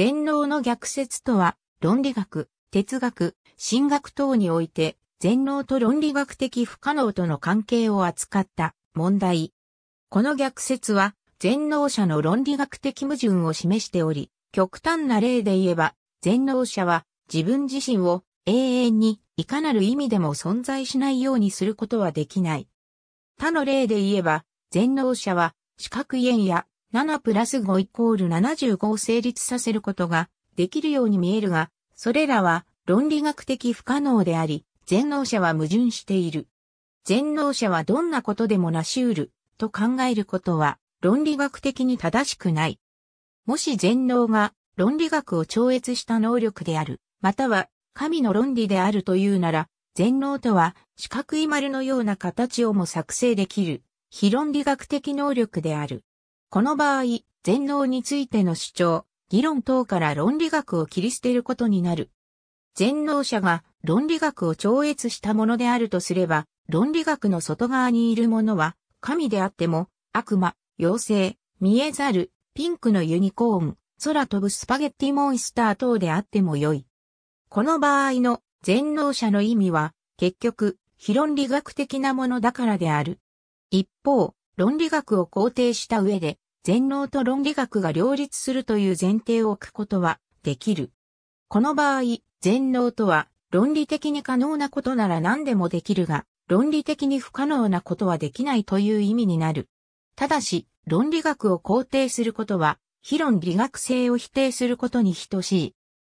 全能の逆説とは、論理学、哲学、神学等において、全能と論理学的不可能との関係を扱った問題。この逆説は、全能者の論理学的矛盾を示しており、極端な例で言えば、全能者は自分自身を永遠にいかなる意味でも存在しないようにすることはできない。他の例で言えば、全能者は四角縁や7プラス5イコール75を成立させることができるように見えるが、それらは論理学的不可能であり、全能者は矛盾している。全能者はどんなことでもなし得ると考えることは論理学的に正しくない。もし全能が論理学を超越した能力である、または神の論理であるというなら、全能とは四角い丸のような形をも作成できる非論理学的能力である。この場合、全能についての主張、議論等から論理学を切り捨てることになる。全能者が論理学を超越したものであるとすれば、論理学の外側にいるものは、神であっても、悪魔、妖精、見えざる、ピンクのユニコーン、空飛ぶスパゲッティモンスター等であってもよい。この場合の全能者の意味は、結局、非論理学的なものだからである。一方、論理学を肯定した上で、全能と論理学が両立するという前提を置くことはできる。この場合、全能とは論理的に可能なことなら何でもできるが、論理的に不可能なことはできないという意味になる。ただし、論理学を肯定することは、非論理学性を否定することに等しい。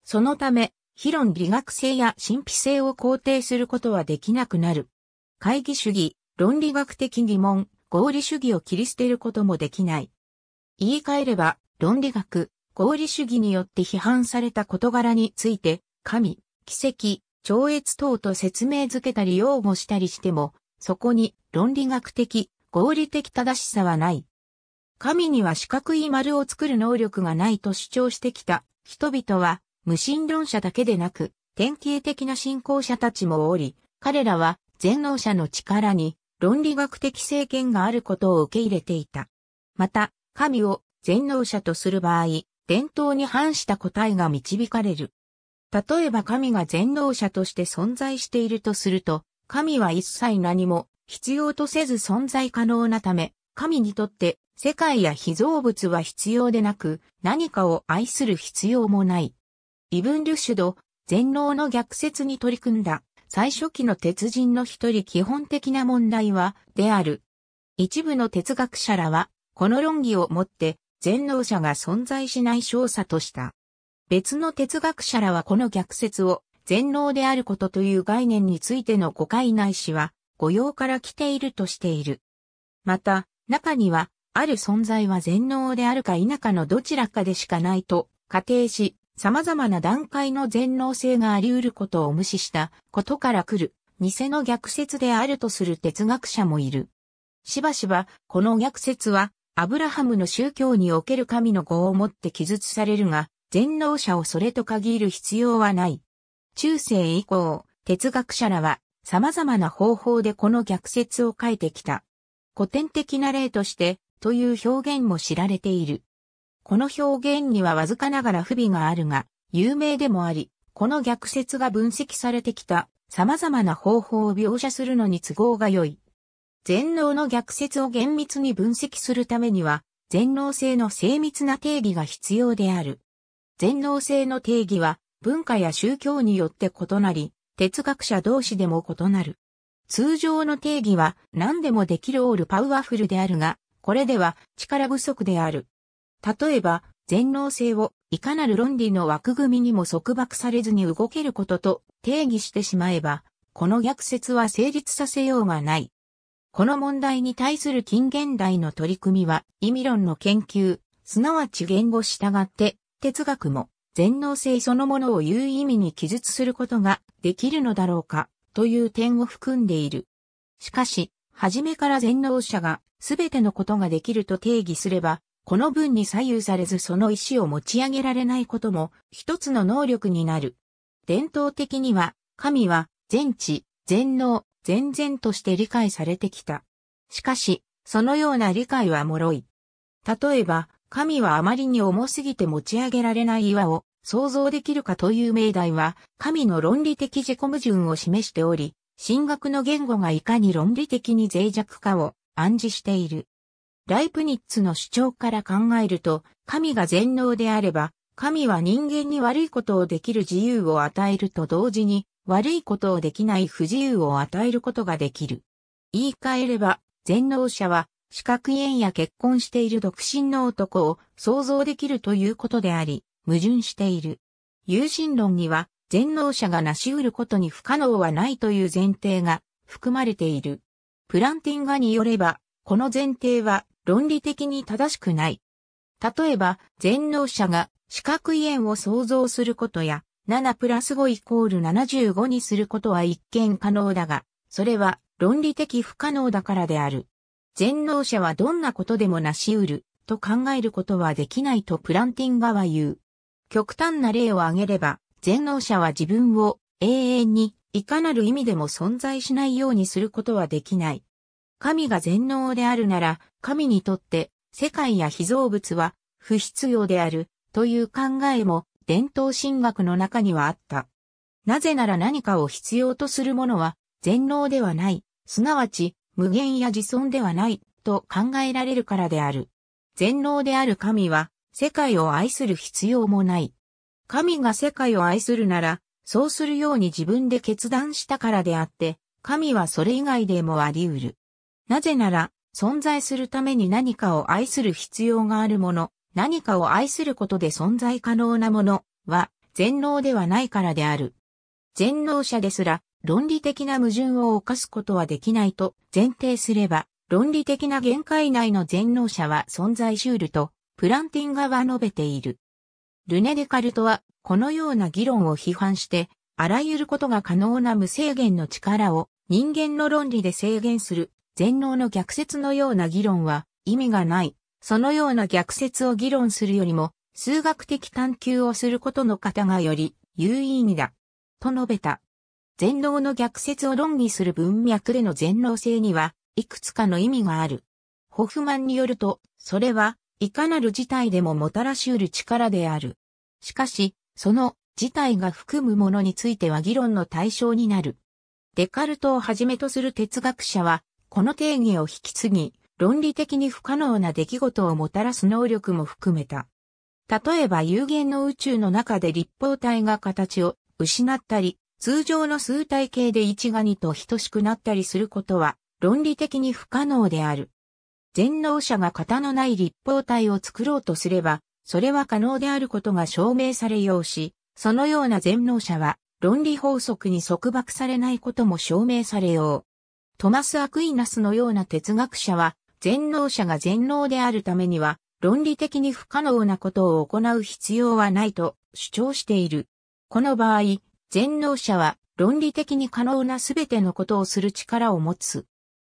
そのため、非論理学性や神秘性を肯定することはできなくなる。会議主義、論理学的疑問、合理主義を切り捨てることもできない。言い換えれば、論理学、合理主義によって批判された事柄について、神、奇跡、超越等と説明づけたり擁護したりしても、そこに論理学的、合理的正しさはない。神には四角い丸を作る能力がないと主張してきた人々は、無神論者だけでなく、典型的な信仰者たちもおり、彼らは全能者の力に論理学的政権があることを受け入れていた。また、神を全能者とする場合、伝統に反した答えが導かれる。例えば神が全能者として存在しているとすると、神は一切何も必要とせず存在可能なため、神にとって世界や非造物は必要でなく、何かを愛する必要もない。イブン・ルシュド、全能の逆説に取り組んだ、最初期の鉄人の一人基本的な問題は、である。一部の哲学者らは、この論議をもって全能者が存在しない少佐とした。別の哲学者らはこの逆説を全能であることという概念についての誤解ないしは誤用から来ているとしている。また、中には、ある存在は全能であるか否かのどちらかでしかないと仮定し、様々な段階の全能性があり得ることを無視したことから来る偽の逆説であるとする哲学者もいる。しばしば、この逆説はアブラハムの宗教における神の語をもって記述されるが、全能者をそれと限る必要はない。中世以降、哲学者らは様々な方法でこの逆説を書いてきた。古典的な例として、という表現も知られている。この表現にはわずかながら不備があるが、有名でもあり、この逆説が分析されてきた様々な方法を描写するのに都合が良い。全能の逆説を厳密に分析するためには、全能性の精密な定義が必要である。全能性の定義は、文化や宗教によって異なり、哲学者同士でも異なる。通常の定義は何でもできるオールパワフルであるが、これでは力不足である。例えば、全能性をいかなる論理の枠組みにも束縛されずに動けることと定義してしまえば、この逆説は成立させようがない。この問題に対する近現代の取り組みは、意味論の研究、すなわち言語従って、哲学も、全能性そのものを言う意味に記述することができるのだろうか、という点を含んでいる。しかし、はじめから全能者が、すべてのことができると定義すれば、この文に左右されずその意思を持ち上げられないことも、一つの能力になる。伝統的には、神は、全知、全能、全然として理解されてきた。しかし、そのような理解は脆い。例えば、神はあまりに重すぎて持ち上げられない岩を想像できるかという命題は、神の論理的自己矛盾を示しており、神学の言語がいかに論理的に脆弱かを暗示している。ライプニッツの主張から考えると、神が全能であれば、神は人間に悪いことをできる自由を与えると同時に、悪いことをできない不自由を与えることができる。言い換えれば、全能者は、四角縁や結婚している独身の男を想像できるということであり、矛盾している。有神論には、全能者が成し得ることに不可能はないという前提が含まれている。プランティンガによれば、この前提は論理的に正しくない。例えば、全能者が四角い円を想像することや、7プラス5イコール75にすることは一見可能だが、それは論理的不可能だからである。全能者はどんなことでも成し得ると考えることはできないとプランティンガは言う。極端な例を挙げれば、全能者は自分を永遠にいかなる意味でも存在しないようにすることはできない。神が全能であるなら、神にとって世界や被造物は不必要であるという考えも伝統神学の中にはあった。なぜなら何かを必要とするものは全能ではない、すなわち無限や自尊ではないと考えられるからである。全能である神は世界を愛する必要もない。神が世界を愛するなら、そうするように自分で決断したからであって、神はそれ以外でもあり得る。なぜなら、存在するために何かを愛する必要があるもの、何かを愛することで存在可能なものは全能ではないからである。全能者ですら論理的な矛盾を犯すことはできないと前提すれば、論理的な限界内の全能者は存在しうると、プランティン側は述べている。ルネ・デカルトは、このような議論を批判して、あらゆることが可能な無制限の力を人間の論理で制限する全能の逆説のような議論は意味がないそのような逆説を議論するよりも、数学的探求をすることの方がより有意義だ。と述べた。全能の逆説を論議する文脈での全能性には、いくつかの意味がある。ホフマンによると、それは、いかなる事態でももたらし得る力である。しかし、その事態が含むものについては議論の対象になる。デカルトをはじめとする哲学者は、この定義を引き継ぎ、論理的に不可能な出来事をもたらす能力も含めた。例えば有限の宇宙の中で立方体が形を失ったり、通常の数体系で一が2と等しくなったりすることは論理的に不可能である。全能者が型のない立方体を作ろうとすれば、それは可能であることが証明されようし、そのような全能者は論理法則に束縛されないことも証明されよう。トマス・アクイナスのような哲学者は全能者が全能であるためには、論理的に不可能なことを行う必要はないと主張している。この場合、全能者は論理的に可能なすべてのことをする力を持つ。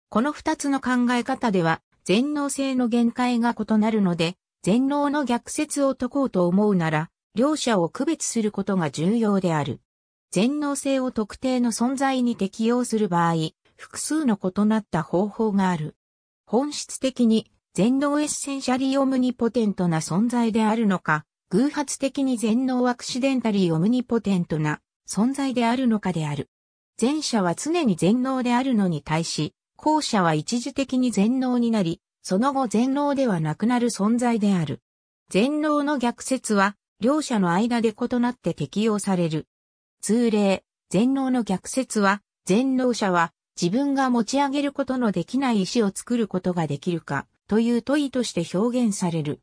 この二つの考え方では、全能性の限界が異なるので、全能の逆説を解こうと思うなら、両者を区別することが重要である。全能性を特定の存在に適用する場合、複数の異なった方法がある。本質的に全能エッセンシャリーオムニポテントな存在であるのか、偶発的に全能アクシデンタリーオムニポテントな存在であるのかである。前者は常に全能であるのに対し、後者は一時的に全能になり、その後全能ではなくなる存在である。全能の逆説は、両者の間で異なって適用される。通例、全能の逆説は、全能者は、自分が持ち上げることのできない石を作ることができるか、という問いとして表現される。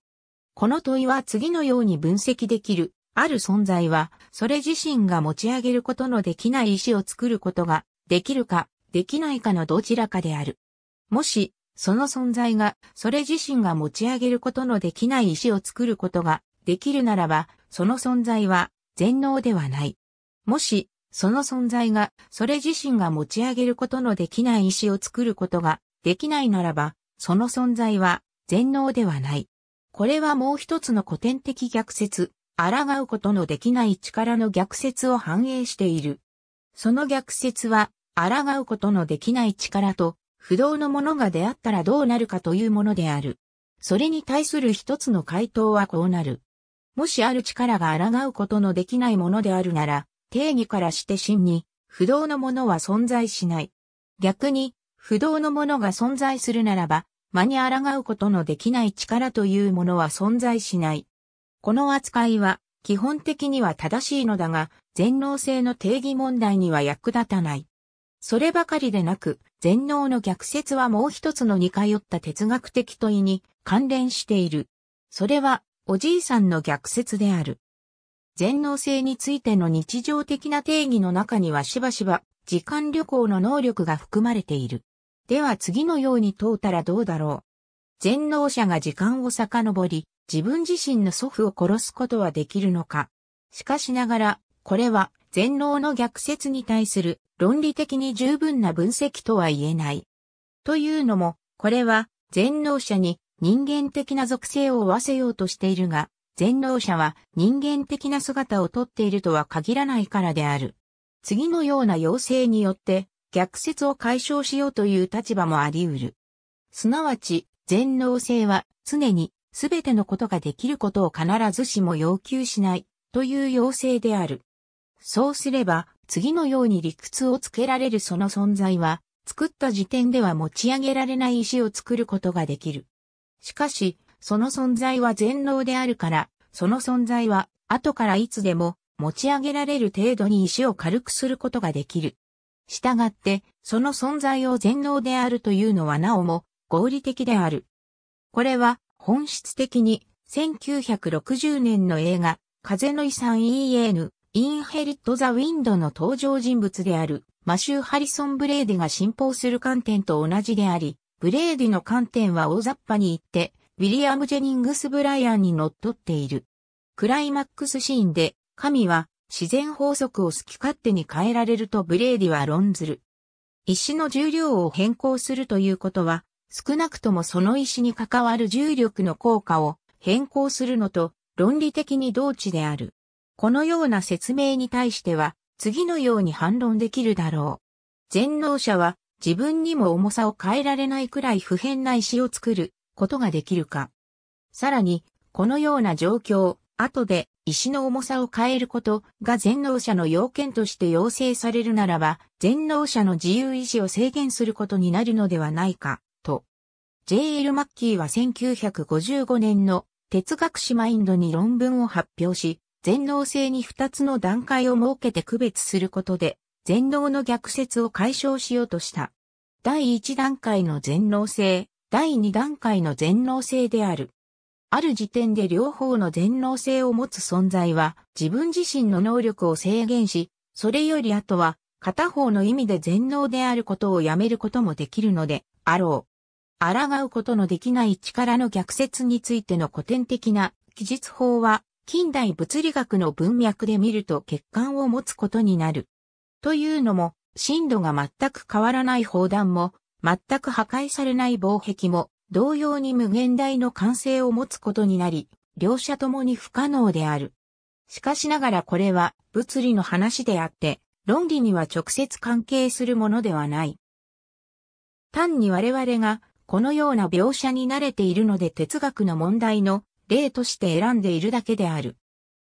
この問いは次のように分析できる。ある存在は、それ自身が持ち上げることのできない石を作ることが、できるか、できないかのどちらかである。もし、その存在が、それ自身が持ち上げることのできない石を作ることが、できるならば、その存在は、全能ではない。もし、その存在が、それ自身が持ち上げることのできない意志を作ることができないならば、その存在は全能ではない。これはもう一つの古典的逆説、抗うことのできない力の逆説を反映している。その逆説は、抗うことのできない力と、不動のものが出会ったらどうなるかというものである。それに対する一つの回答はこうなる。もしある力が抗うことのできないものであるなら、定義からして真に不動のものは存在しない。逆に不動のものが存在するならば、間に抗うことのできない力というものは存在しない。この扱いは基本的には正しいのだが、全能性の定義問題には役立たない。そればかりでなく、全能の逆説はもう一つの似通った哲学的問いに関連している。それは、おじいさんの逆説である。全能性についての日常的な定義の中にはしばしば時間旅行の能力が含まれている。では次のように問うたらどうだろう。全能者が時間を遡り、自分自身の祖父を殺すことはできるのか。しかしながら、これは全能の逆説に対する論理的に十分な分析とは言えない。というのも、これは全能者に人間的な属性を合わせようとしているが、全能者は人間的な姿をとっているとは限らないからである。次のような要請によって逆説を解消しようという立場もあり得る。すなわち、全能性は常に全てのことができることを必ずしも要求しないという要請である。そうすれば、次のように理屈をつけられるその存在は、作った時点では持ち上げられない石を作ることができる。しかし、その存在は全能であるから、その存在は後からいつでも持ち上げられる程度に石を軽くすることができる。したがって、その存在を全能であるというのはなおも合理的である。これは本質的に1960年の映画、風の遺産 EN、インヘリット・ザ・ウィンドの登場人物であるマシュー・ハリソン・ブレーディが信奉する観点と同じであり、ブレーディの観点は大雑把に言って、ウィリアム・ジェニングス・ブライアンに則っっている。クライマックスシーンで、神は自然法則を好き勝手に変えられるとブレーディは論ずる。石の重量を変更するということは、少なくともその石に関わる重力の効果を変更するのと論理的に同値である。このような説明に対しては、次のように反論できるだろう。全能者は自分にも重さを変えられないくらい不変な石を作ることができるか。さらに、このような状況、後で石の重さを変えることが全能者の要件として要請されるならば、全能者の自由意志を制限することになるのではないか、と。J.L. マッキーは1955年の哲学史マインドに論文を発表し、全能性に2つの段階を設けて区別することで、全能の逆説を解消しようとした。第1段階の全能性第2段階の全能性である。ある時点で両方の全能性を持つ存在は自分自身の能力を制限し、それより後は片方の意味で全能であることをやめることもできるのであろう。抗うことのできない力の逆説についての古典的な記述法は近代物理学の文脈で見ると欠陥を持つことになる。というのも、震度が全く変わらない砲弾も全く破壊されない防壁も、同様に無限大の完成を持つことになり、両者ともに不可能である。しかしながらこれは物理の話であって、論理には直接関係するものではない。単に我々がこのような描写に慣れているので哲学の問題の例として選んでいるだけである。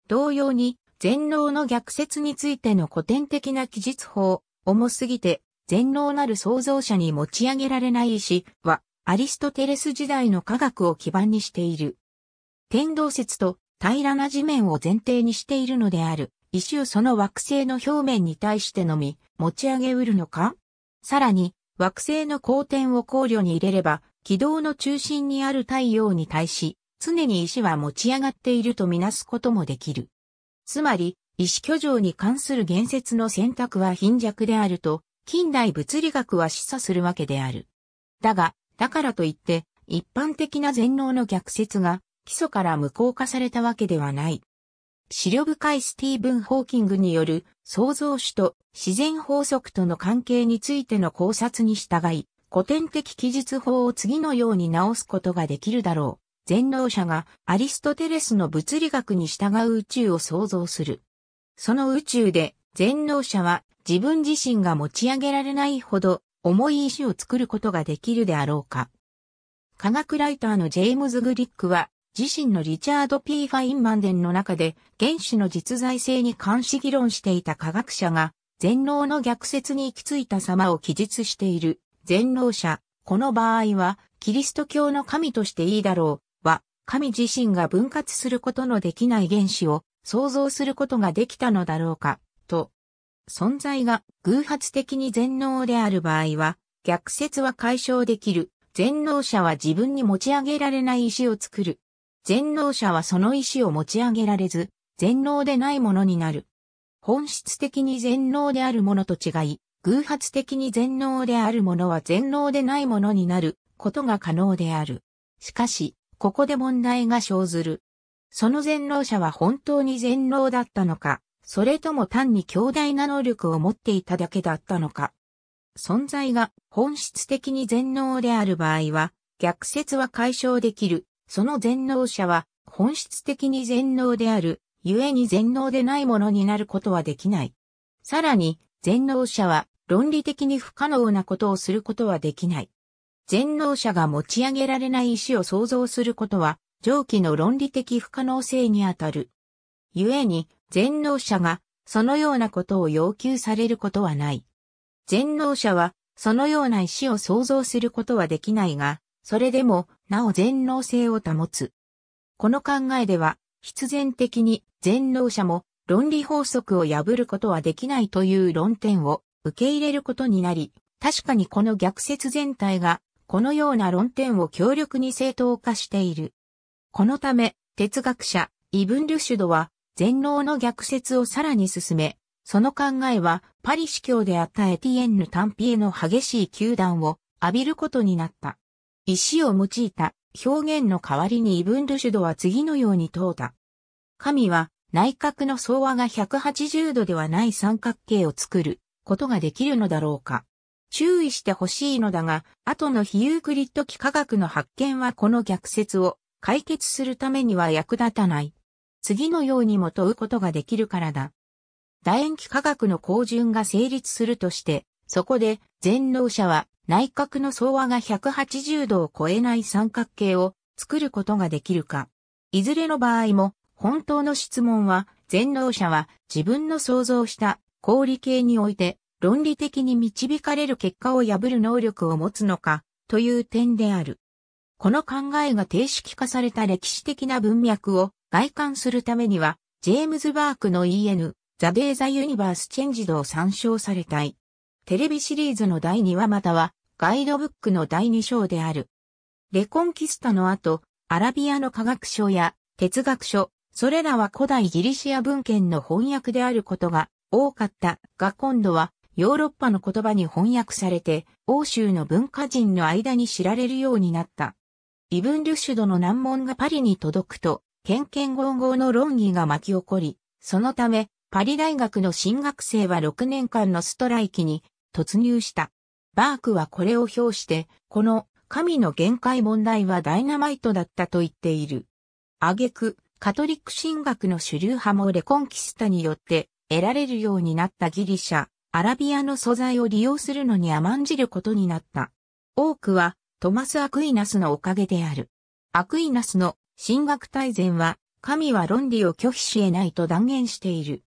同様に、全能の逆説についての古典的な記述法、重すぎて全能なる創造者に持ち上げられない石は、アリストテレス時代の科学を基盤にしている。天動説と平らな地面を前提にしているのである、石をその惑星の表面に対してのみ、持ち上げうるのかさらに、惑星の光点を考慮に入れれば、軌道の中心にある太陽に対し、常に石は持ち上がっているとみなすこともできる。つまり、石居城に関する言説の選択は貧弱であると、近代物理学は示唆するわけである。だが、だからといって、一般的な全能の逆説が基礎から無効化されたわけではない。資料深いスティーブン・ホーキングによる創造主と自然法則との関係についての考察に従い、古典的記述法を次のように直すことができるだろう。全能者がアリストテレスの物理学に従う宇宙を創造する。その宇宙で全能者は自分自身が持ち上げられないほど重い石を作ることができるであろうか。科学ライターのジェームズ・グリックは、自身のリチャード・ P・ ファインマンデンの中で原子の実在性に関し議論していた科学者が全能の逆説に行き着いた様を記述している全能者。この場合はキリスト教の神としていいだろうは神自身が分割することのできない原子を創造することができたのだろうか。存在が偶発的に全能である場合は、逆説は解消できる。全能者は自分に持ち上げられない石を作る。全能者はその石を持ち上げられず、全能でないものになる。本質的に全能であるものと違い、偶発的に全能であるものは全能でないものになることが可能である。しかし、ここで問題が生ずる。その全能者は本当に全能だったのか、それとも単に強大な能力を持っていただけだったのか。存在が本質的に全能である場合は、逆説は解消できる。その全能者は本質的に全能である、故に全能でないものになることはできない。さらに、全能者は論理的に不可能なことをすることはできない。全能者が持ち上げられない意志を想像することは、上記の論理的不可能性にあたる。故に、全能者がそのようなことを要求されることはない。全能者はそのような石を想像することはできないが、それでもなお全能性を保つ。この考えでは必然的に全能者も論理法則を破ることはできないという論点を受け入れることになり、確かにこの逆説全体がこのような論点を強力に正当化している。このため哲学者イブン・ルシュドは全能の逆説をさらに進め、その考えはパリ司教であったエティエンヌ・タンピエの激しい球団を浴びることになった。石を用いた表現の代わりにイブン・ルシュドは次のように問うた。神は内角の総和が180度ではない三角形を作ることができるのだろうか。注意してほしいのだが、後の非ユークリッド幾何学の発見はこの逆説を解決するためには役立たない。次のようにも問うことができるからだ。楕円幾科学の高順が成立するとして、そこで全能者は内角の総和が180度を超えない三角形を作ることができるか。いずれの場合も本当の質問は全能者は自分の想像した氷理形において論理的に導かれる結果を破る能力を持つのかという点である。この考えが定式化された歴史的な文脈を外観するためには、ジェームズ・バークの EN、ザ・デイ・ザ・ユニバース・チェンジドを参照されたい。テレビシリーズの第2話または、ガイドブックの第2章である。レコンキスタの後、アラビアの科学書や哲学書、それらは古代ギリシア文献の翻訳であることが多かったが今度はヨーロッパの言葉に翻訳されて欧州の文化人の間に知られるようになった。イブン・リュッシュドの難問がパリに届くと剣剣合合の論議が巻き起こり、そのため、パリ大学の新学生は6年間のストライキに突入した。バークはこれを表して、この神の限界問題はダイナマイトだったと言っている。挙句、カトリック神学の主流派もレコンキスタによって得られるようになったギリシャ、アラビアの素材を利用するのに甘んじることになった。多くはトマス・アクイナスのおかげである。アクイナスの神学大全は、神は論理を拒否し得ないと断言している。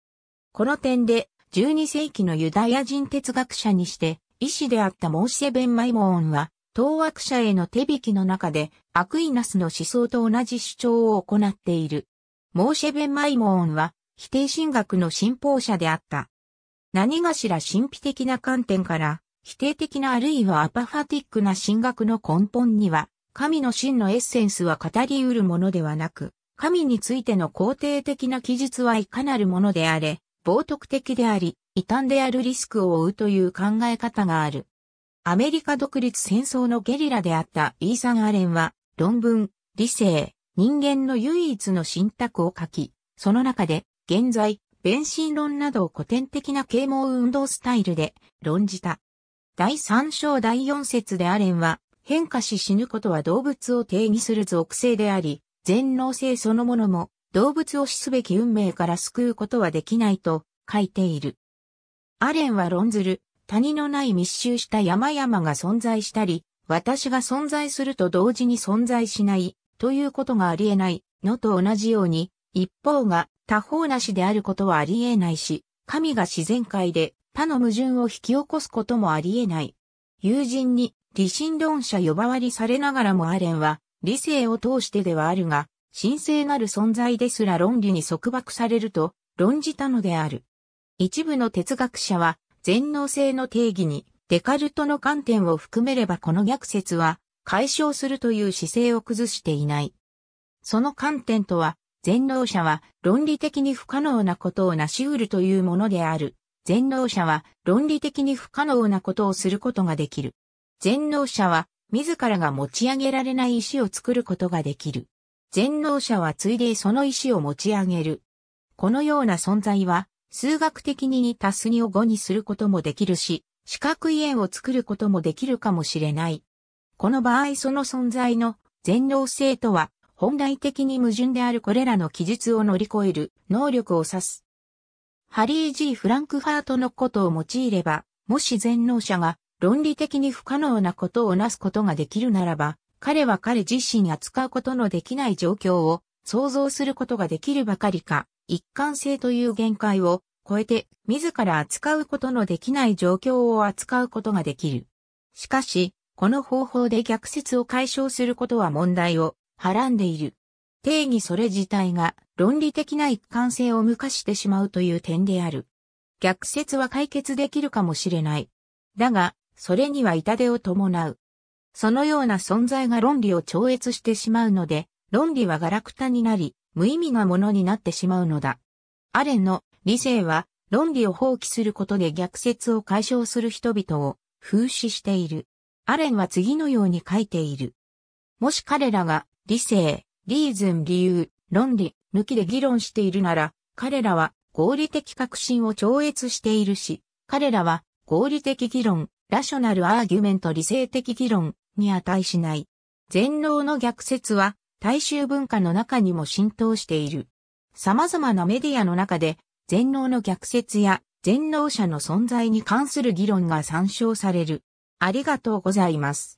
この点で、12世紀のユダヤ人哲学者にして、医師であったモーシェ・ベン・マイモーンは、当悪者への手引きの中で、アクイナスの思想と同じ主張を行っている。モーシェ・ベン・マイモーンは、否定神学の信奉者であった。何がしら神秘的な観点から、否定的なあるいはアパファティックな神学の根本には、神の真のエッセンスは語り得るものではなく、神についての肯定的な記述はいかなるものであれ、冒涜的であり、異端であるリスクを負うという考え方がある。アメリカ独立戦争のゲリラであったイーサン・アレンは、論文、理性、人間の唯一の信託を書き、その中で、現在、弁信論などを古典的な啓蒙運動スタイルで論じた。第3章第4節でアレンは、変化し死ぬことは動物を定義する属性であり、全能性そのものも動物を死すべき運命から救うことはできないと書いている。アレンは論ずる、谷のない密集した山々が存在したり、私が存在すると同時に存在しない、ということがあり得ないのと同じように、一方が他方なしであることはあり得ないし、神が自然界で他の矛盾を引き起こすこともあり得ない。友人に理心論者呼ばわりされながらもアレンは、理性を通してではあるが、神聖なる存在ですら論理に束縛されると論じたのである。一部の哲学者は、全能性の定義に、デカルトの観点を含めればこの逆説は、解消するという姿勢を崩していない。その観点とは、全能者は論理的に不可能なことを成し得るというものである。全能者は論理的に不可能なことをすることができる。全能者は、自らが持ち上げられない石を作ることができる。全能者はついでその石を持ち上げる。このような存在は、数学的に2たす2を5にすることもできるし、四角い円を作ることもできるかもしれない。この場合その存在の全能性とは、本来的に矛盾であるこれらの記述を乗り越える能力を指す。ハリー・ジー・フランクファートのことを用いれば、もし全能者が論理的に不可能なことをなすことができるならば、彼は彼自身扱うことのできない状況を想像することができるばかりか、一貫性という限界を超えて自ら扱うことのできない状況を扱うことができる。しかし、この方法で逆説を解消することは問題をはらんでいる。定義それ自体が論理的な一貫性を無化してしまうという点である。逆説は解決できるかもしれない。だが、それには痛手を伴う。そのような存在が論理を超越してしまうので、論理はガラクタになり、無意味なものになってしまうのだ。アレンの理性は、論理を放棄することで逆説を解消する人々を風刺している。アレンは次のように書いている。もし彼らが理性、リーズン理由、論理、抜きで議論しているなら、彼らは合理的革新を超越しているし、彼らは合理的議論、ラショナルアーギュメント理性的議論に値しない。全能の逆説は大衆文化の中にも浸透している。様々なメディアの中で全能の逆説や全能者の存在に関する議論が参照される。ありがとうございます。